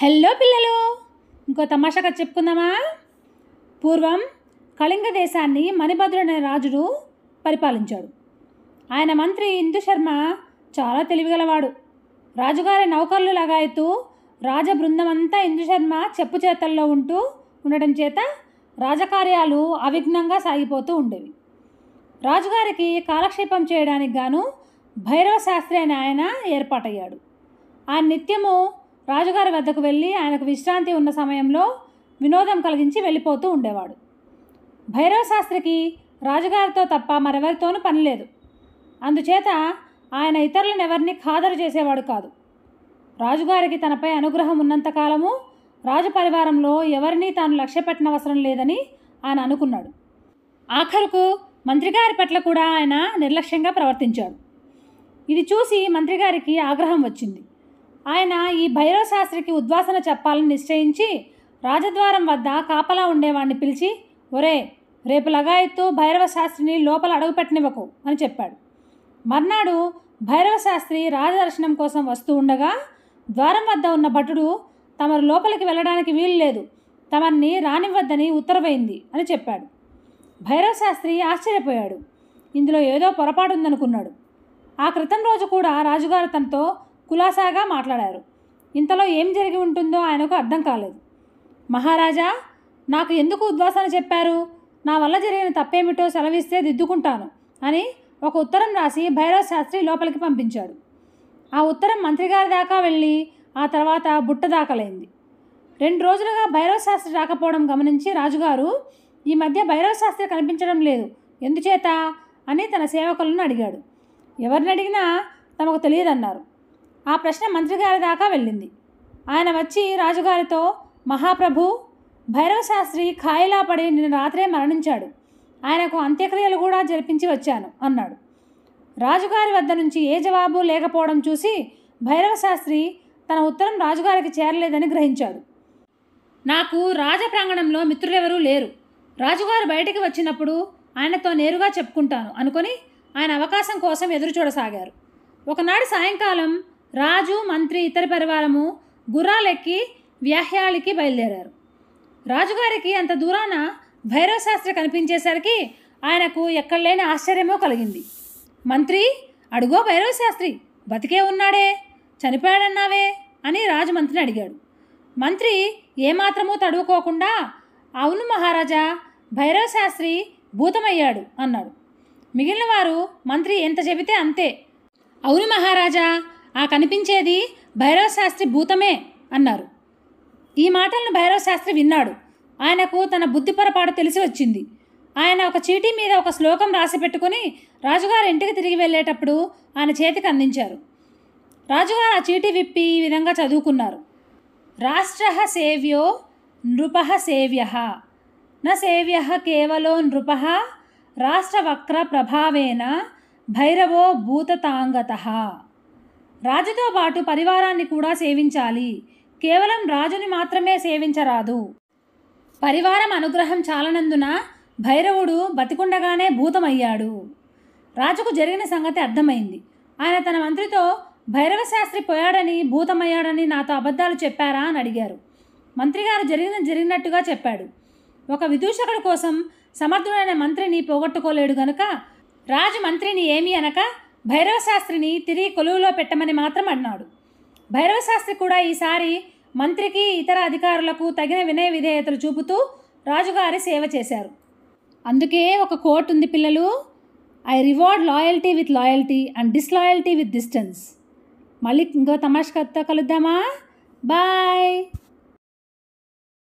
hello పిల్లలు ఇంకో తమాషాగా చెప్పుకుందామా పూర్వం కళింగ దేశాన్ని మణిభద్రుడు అనే రాజుడు పరిపాలించాడు ఆయన మంత్రి ఇందు శర్మ చాలా తెలివిగలవాడు రాజుగారి నౌకర్లు లగాయతూ రాజ బృందం అంతా ఇందు శర్మ చెప్పు చేతల్లో ఉంటూ ఉండటం చేత రాజకార్యాలు అవిఘ్నంగా సాగిపోతూ ఉండేవి రాజుగారికి కాలక్షేపం చేయడానికి గాను భైరవ శాస్త్రి అనే ఆయన ఏర్పాటయ్యాడు ఆ నిత్యము రాజుగారి వద్దకు వెళ్ళి ఆయనకు విశ్రాంతి ఉన్న సమయంలో వినోదం కలిగించి వెళ్ళిపోతూ ఉండేవాడు భైరవ శాస్త్రికి రాజుగారితో తప్ప మరెవరితోనూ పనిలేదు అందుచేత ఆయన ఇతరులను ఎవరిని ఖాదరు చేసేవాడు కాదు రాజుగారికి తనపై అనుగ్రహం ఉన్నంతకాలము రాజు పరివారంలో ఎవరినీ తాను లక్ష్యపెట్టనవసరం లేదని ఆయన అనుకున్నాడు ఆఖరుకు మంత్రిగారి పట్ల కూడా ఆయన నిర్లక్ష్యంగా ప్రవర్తించాడు ఇది చూసి మంత్రిగారికి ఆగ్రహం వచ్చింది ఆయన ఈ భైరవ శాస్త్రికి ఉద్వాసన చెప్పాలని నిశ్చయించి రాజద్వారం వద్ద కాపలా ఉండేవాడిని పిలిచి ఒరే రేపు లగాయత్తు భైరవ శాస్త్రిని లోపల అడుగుపెట్టనివ్వకు అని చెప్పాడు మర్నాడు భైరవ శాస్త్రి రాజదర్శనం కోసం వస్తూ ఉండగా ద్వారం వద్ద ఉన్న భటుడు తమరు లోపలికి వెళ్ళడానికి వీలు లేదు తమన్ని రానివ్వద్దని ఉత్తరవైంది అని చెప్పాడు భైరవ శాస్త్రి ఆశ్చర్యపోయాడు ఇందులో ఏదో పొరపాటు ఉందనుకున్నాడు ఆ క్రితం రోజు కూడా రాజుగారు తనతో కులాసాగా మాట్లాడారు ఇంతలో ఏం జరిగి ఉంటుందో ఆయనకు అర్థం కాలేదు మహారాజా నాకు ఎందుకు ఉద్వాసన చెప్పారు నా వల్ల జరిగిన తప్పేమిటో సెలవిస్తే దిద్దుకుంటాను అని ఒక ఉత్తరం రాసి భైరవ శాస్త్రి లోపలికి పంపించాడు ఆ ఉత్తరం మంత్రిగారి దాకా వెళ్ళి ఆ తర్వాత బుట్ట దాకలైంది రెండు రోజులుగా భైరవ శాస్త్రి రాకపోవడం గమనించి రాజుగారు ఈ మధ్య భైరవ శాస్త్రి కనిపించడం లేదు ఎందుచేత అని తన సేవకులను అడిగాడు ఎవరిని అడిగినా తమకు తెలియదన్నారు ఆ ప్రశ్న మంత్రిగారి దాకా వెళ్ళింది ఆయన వచ్చి రాజుగారితో మహాప్రభు భైరవశాస్త్రి ఖాయిలా పడి నిన్న రాత్రే మరణించాడు ఆయనకు అంత్యక్రియలు కూడా జరిపించి వచ్చాను అన్నాడు రాజుగారి వద్ద నుంచి ఏ జవాబు లేకపోవడం చూసి భైరవశాస్త్రి తన ఉత్తరం రాజుగారికి చేరలేదని గ్రహించాడు నాకు రాజ ప్రాంగణంలో మిత్రులెవరూ లేరు రాజుగారు బయటికి వచ్చినప్పుడు ఆయనతో నేరుగా చెప్పుకుంటాను అనుకొని ఆయన అవకాశం కోసం ఎదురుచూడసాగారు ఒకనాడు సాయంకాలం రాజు మంత్రి ఇతర పరివారము గుర్రాలెక్కి వ్యాహ్యాలకి బయలుదేరారు రాజుగారికి అంత దూరాన భైరవ శాస్త్రి కనిపించేసరికి ఆయనకు లేని ఆశ్చర్యమో కలిగింది మంత్రి అడుగో భైరవ శాస్త్రి బతికే ఉన్నాడే చనిపోయాడన్నావే అని రాజు మంత్రిని అడిగాడు మంత్రి ఏమాత్రమూ తడువుకోకుండా అవును మహారాజా భైరవ శాస్త్రి భూతమయ్యాడు అన్నాడు మిగిలిన వారు మంత్రి ఎంత చెబితే అంతే అవును మహారాజా ఆ కనిపించేది భైరవశాస్త్రి భూతమే అన్నారు ఈ మాటలను భైరవశాస్త్రి విన్నాడు ఆయనకు తన బుద్ధి పొరపాటు తెలిసి వచ్చింది ఆయన ఒక చీటీ మీద ఒక శ్లోకం రాసి పెట్టుకుని రాజుగారు ఇంటికి తిరిగి వెళ్ళేటప్పుడు ఆయన చేతికి అందించారు రాజుగారు ఆ చీటీ విప్పి ఈ విధంగా చదువుకున్నారు రాష్ట్ర సేవ్యో నృప సేవ్య న సేవ్య కేవలో నృప వక్ర ప్రభావేన భైరవో భూతతాంగత రాజుతో పాటు పరివారాన్ని కూడా సేవించాలి కేవలం రాజుని మాత్రమే సేవించరాదు పరివారం అనుగ్రహం చాలనందున భైరవుడు బతికుండగానే భూతమయ్యాడు రాజుకు జరిగిన సంగతి అర్థమైంది ఆయన తన మంత్రితో భైరవశాస్త్రి పోయాడని భూతమయ్యాడని నాతో అబద్ధాలు చెప్పారా అని అడిగారు మంత్రిగారు జరిగిన జరిగినట్టుగా చెప్పాడు ఒక విదూషకుడి కోసం సమర్థుడైన మంత్రిని పోగొట్టుకోలేడు గనుక రాజు మంత్రిని ఏమీ అనక భైరవశాస్త్రిని తిరిగి కొలువులో పెట్టమని మాత్రం అన్నాడు భైరవశాస్త్రి కూడా ఈసారి మంత్రికి ఇతర అధికారులకు తగిన వినయ విధేయతలు చూపుతూ రాజుగారి సేవ చేశారు అందుకే ఒక కోట్ ఉంది పిల్లలు I reward loyalty with loyalty and disloyalty with distance మళ్ళీ ఇంకో కత్తా కలుద్దామా బాయ్